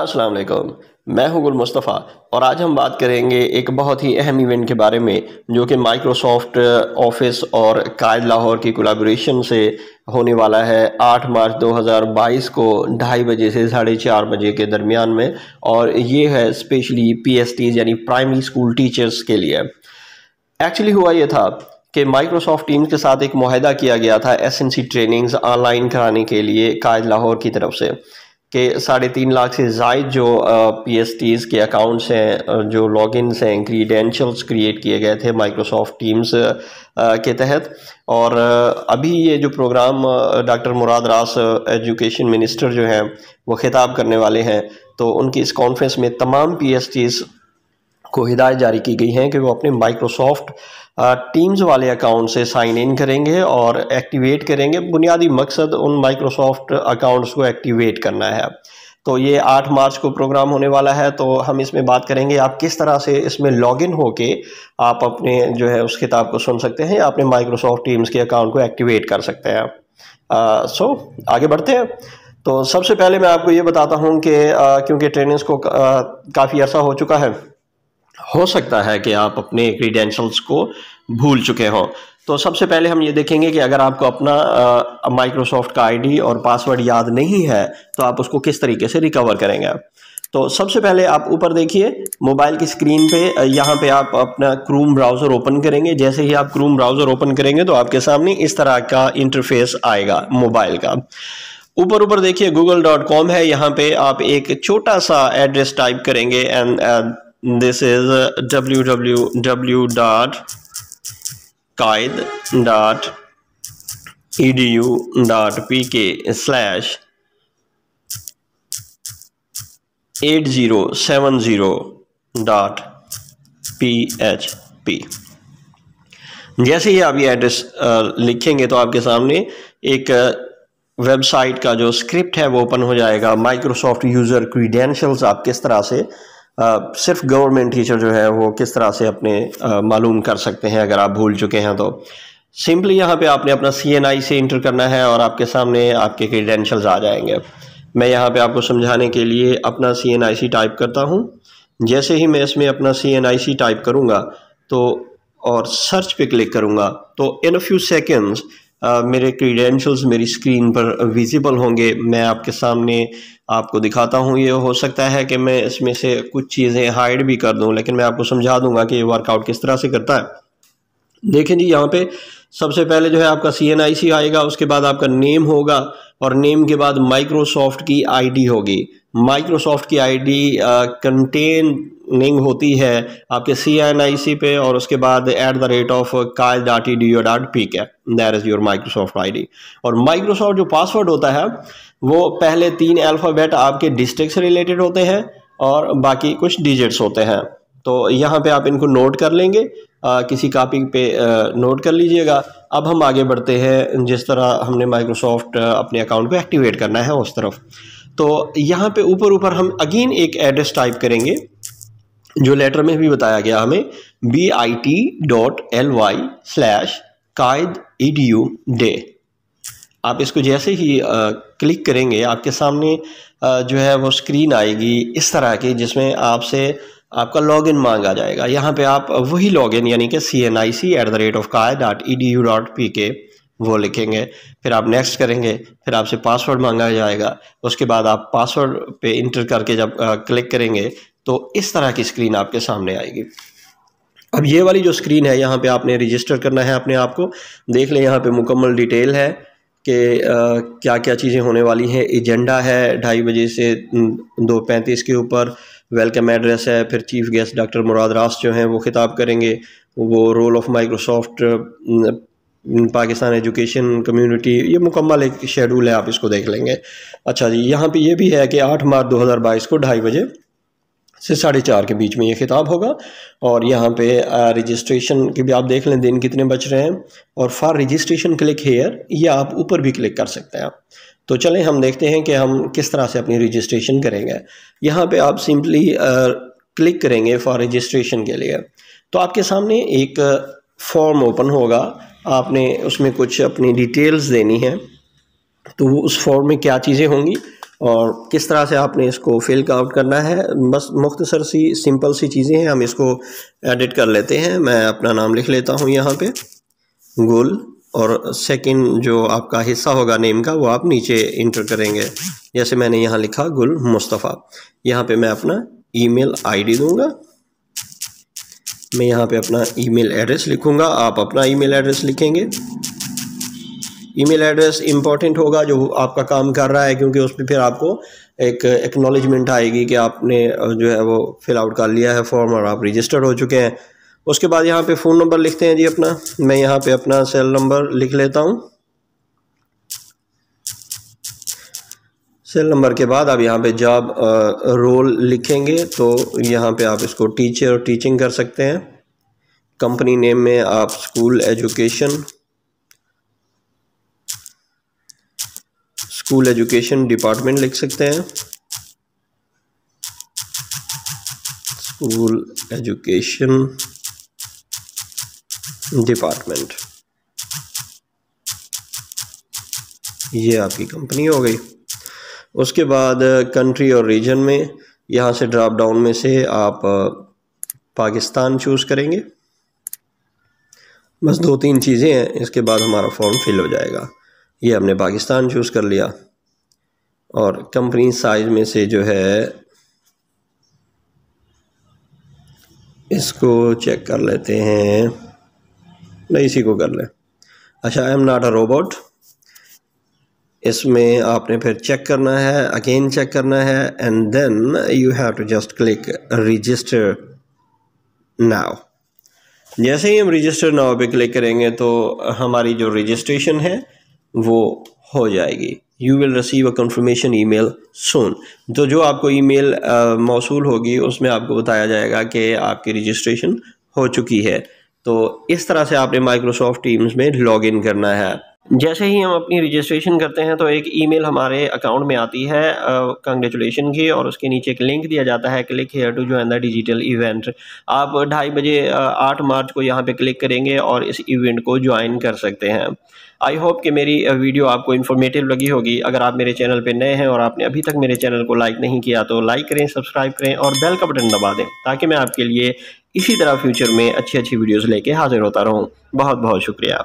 अस्सलाम वालेकुम मैं हूं गुल मुस्तफ़ा और आज हम बात करेंगे एक बहुत ही अहम इवेंट के बारे में जो कि माइक्रोसॉफ्ट ऑफिस और कायद लाहौर की कोलाब्रेशन से होने वाला है 8 मार्च 2022 को ढाई बजे से साढ़े चार बजे के दरमियान में और ये है स्पेशली टी यानी प्राइमरी स्कूल टीचर्स के लिए एक्चुअली हुआ ये था कि माइक्रोसॉफ्ट टीम के साथ एक माहदा किया गया था सी ट्रेनिंग्स ऑनलाइन कराने के लिए कायद लाहौर की तरफ से कि साढ़े तीन लाख से जायद जो पी एस टीज़ के अकाउंट्स हैं जो इन हैं क्रीडेंशल्स क्रिएट किए गए थे माइक्रोसॉफ्ट टीम्स के तहत और अभी ये जो प्रोग्राम डॉक्टर मुराद रास एजुकेशन मिनिस्टर जो हैं वो खिताब करने वाले हैं तो उनकी इस कॉन्फ्रेंस में तमाम पी एस टीज़ को हिदायत जारी की गई हैं कि वो अपने माइक्रोसॉफ्ट टीम्स वाले अकाउंट से साइन इन करेंगे और एक्टिवेट करेंगे बुनियादी मकसद उन माइक्रोसॉफ्ट अकाउंट्स को एक्टिवेट करना है तो ये 8 मार्च को प्रोग्राम होने वाला है तो हम इसमें बात करेंगे आप किस तरह से इसमें लॉगिन होके आप अपने जो है उस किताब को सुन सकते हैं या अपने माइक्रोसॉफ्ट टीम्स के अकाउंट को एक्टिवेट कर सकते हैं सो आगे बढ़ते हैं तो सबसे पहले मैं आपको ये बताता हूँ कि क्योंकि ट्रेनिंग्स को काफ़ी अर्सा हो चुका है हो सकता है कि आप अपने क्रीडेंशल्स को भूल चुके हों तो सबसे पहले हम ये देखेंगे कि अगर आपको अपना माइक्रोसॉफ्ट का आईडी और पासवर्ड याद नहीं है तो आप उसको किस तरीके से रिकवर करेंगे तो सबसे पहले आप ऊपर देखिए मोबाइल की स्क्रीन पे यहाँ पे आप अपना क्रूम ब्राउज़र ओपन करेंगे जैसे ही आप क्रूम ब्राउज़र ओपन करेंगे तो आपके सामने इस तरह का इंटरफेस आएगा मोबाइल का ऊपर ऊपर देखिए गूगल डॉट कॉम है यहाँ पे आप एक छोटा सा एड्रेस टाइप करेंगे and this is uh, www dot kaid dot edu dot pk slash 8070 dot php जैसे ही आप ये एड्रेस uh, लिखेंगे तो आपके सामने एक वेबसाइट uh, का जो स्क्रिप्ट है वो ओपन हो जाएगा माइक्रोसॉफ्ट यूज़र क्रीडेंशियल्स आप किस तरह से सिर्फ गवर्नमेंट टीचर जो है वो किस तरह से अपने मालूम कर सकते हैं अगर आप भूल चुके हैं तो सिंपली यहाँ पे आपने अपना सी एन आई से इंटर करना है और आपके सामने आपके क्रीडेंशल्स आ जाएंगे मैं यहाँ पे आपको समझाने के लिए अपना सी एन आई सी टाइप करता हूँ जैसे ही मैं इसमें अपना सी एन आई सी टाइप करूँगा तो और सर्च पे क्लिक करूँगा तो इन अ फ्यू सेकेंड्स मेरे क्रीडेंशल्स मेरी स्क्रीन पर विजिबल होंगे मैं आपके सामने आपको दिखाता हूँ ये हो सकता है कि मैं इसमें से कुछ चीज़ें हाइड भी कर दूँ लेकिन मैं आपको समझा दूंगा कि ये वर्कआउट किस तरह से करता है देखें जी यहाँ पे सबसे पहले जो है आपका सी एन आई सी आएगा उसके बाद आपका नेम होगा और नेम के बाद माइक्रोसॉफ्ट की आई डी होगी माइक्रोसॉफ्ट की आई डी कंटेनिंग होती है आपके सी एन आई सी पे और उसके बाद एट द रेट ऑफ काय dot E D O dot P K there is your Microsoft ID डी और माइक्रोसॉफ्ट जो पासवर्ड होता है वो पहले तीन अल्फ़ाबेट आपके डिस्ट्रिक्ट से रिलेटेड होते हैं और बाकी कुछ डिजिट्स होते हैं तो यहाँ पे आप इनको नोट कर लेंगे आ, किसी कापी पे नोट कर लीजिएगा अब हम आगे बढ़ते हैं जिस तरह हमने माइक्रोसॉफ्ट अपने अकाउंट को एक्टिवेट करना है उस तरफ तो यहाँ पे ऊपर ऊपर हम अगेन एक एड्रेस टाइप करेंगे जो लेटर में भी बताया गया हमें B I T dot L Y slash कायद ई डी यू डे आप इसको जैसे ही आ, क्लिक करेंगे आपके सामने आ, जो है वो स्क्रीन आएगी इस तरह की जिसमें आपसे आपका लॉगिन मांगा जाएगा यहाँ पे आप वही लॉगिन यानी कि C N I C at the rate of काय dot E D U dot P K वो लिखेंगे फिर आप नेक्स्ट करेंगे फिर आपसे पासवर्ड मांगा जाएगा उसके बाद आप पासवर्ड पे इंटर करके जब आ, क्लिक करेंगे तो इस तरह की स्क्रीन आपके सामने आएगी अब ये वाली जो स्क्रीन है यहाँ पे आपने रजिस्टर करना है अपने आप को देख लें यहाँ पे मुकम्मल डिटेल है कि क्या क्या चीज़ें होने वाली हैं एजेंडा है ढाई बजे से दो पैंतीस के ऊपर वेलकम एड्रेस है फिर चीफ गेस्ट डॉक्टर मुराद रास जो हैं वो खिताब करेंगे वो role of Microsoft Pakistan education community ये मुकम्मल एक शेड्यूल है आप इसको देख लेंगे अच्छा जी यहाँ पे ये भी है कि आठ मार्च 2022 को ढाई बजे से साढ़े चार के बीच में ये खिताब होगा और यहाँ पे रजिस्ट्रेशन के भी आप देख लें दिन कितने बच रहे हैं और फॉर रजिस्ट्रेशन क्लिक हेयर ये आप ऊपर भी क्लिक कर सकते हैं आप तो चलें हम देखते हैं कि हम किस तरह से अपनी रजिस्ट्रेशन करेंगे यहाँ पे आप सिंपली क्लिक करेंगे फॉर रजिस्ट्रेशन के लिए तो आपके सामने एक फॉर्म ओपन होगा आपने उसमें कुछ अपनी डिटेल्स देनी है तो उस फॉर्म में क्या चीज़ें होंगी और किस तरह से आपने इसको फिल आउट करना है बस मुख्तसर सी सिंपल सी चीज़ें हैं हम इसको एडिट कर लेते हैं मैं अपना नाम लिख लेता हूँ यहाँ पे गुल और सेकंड जो आपका हिस्सा होगा नेम का वो आप नीचे इंटर करेंगे जैसे मैंने यहाँ लिखा गुल मुस्तफ़ा यहाँ पे मैं अपना ईमेल आईडी दूंगा मैं यहाँ पे अपना ईमेल एड्रेस लिखूंगा आप अपना ईमेल एड्रेस लिखेंगे ईमेल एड्रेस इम्पॉर्टेंट होगा जो आपका काम कर रहा है क्योंकि उस पर फिर आपको एक एक्नॉलेजमेंट आएगी कि आपने जो है वो फिल आउट कर लिया है फॉर्म और आप रजिस्टर हो चुके हैं उसके बाद यहाँ पे फ़ोन नंबर लिखते हैं जी अपना मैं यहाँ पे अपना सेल नंबर लिख लेता हूँ सेल नंबर के बाद आप यहाँ पे जॉब रोल लिखेंगे तो यहाँ पे आप इसको टीचर और टीचिंग कर सकते हैं कंपनी नेम में आप school education school education department लिख सकते हैं स्कूल एजुकेशन डिपार्टमेंट ये आपकी कंपनी हो गई उसके बाद कंट्री और रीजन में यहाँ से ड्रॉप डाउन में से आप पाकिस्तान चूज़ करेंगे बस दो तीन चीज़ें हैं इसके बाद हमारा फॉर्म फिल हो जाएगा ये हमने पाकिस्तान चूज़ कर लिया और कंपनी साइज में से जो है इसको चेक कर लेते हैं नहीं इसी को कर लें अच्छा I am not a robot इसमें आपने फिर चेक करना है अगेन चेक करना है and then you have to just click register now जैसे ही हम रजिस्टर नाव पे क्लिक करेंगे तो हमारी जो रजिस्ट्रेशन है वो हो जाएगी you will receive a confirmation email soon तो जो आपको ई मेल मौसू होगी उसमें आपको बताया जाएगा कि आपकी रजिस्ट्रेशन हो चुकी है तो इस तरह से आपने माइक्रोसॉफ्ट टीम्स में लॉगिन करना है जैसे ही हम अपनी रजिस्ट्रेशन करते हैं तो एक ईमेल हमारे अकाउंट में आती है कंग्रेचुलेशन uh, की और उसके नीचे एक लिंक दिया जाता है click here to join the digital event आप ढाई बजे आठ uh, मार्च को यहाँ पे क्लिक करेंगे और इस इवेंट को ज्वाइन कर सकते हैं आई होप कि मेरी वीडियो आपको इन्फॉर्मेटिव लगी होगी अगर आप मेरे चैनल पर नए हैं और आपने अभी तक मेरे चैनल को लाइक नहीं किया तो लाइक करें सब्सक्राइब करें और बेल का बटन दबा दें ताकि मैं आपके लिए इसी तरह फ्यूचर में अच्छी अच्छी वीडियोज़ लेके हाजिर होता रहूँ बहुत बहुत शुक्रिया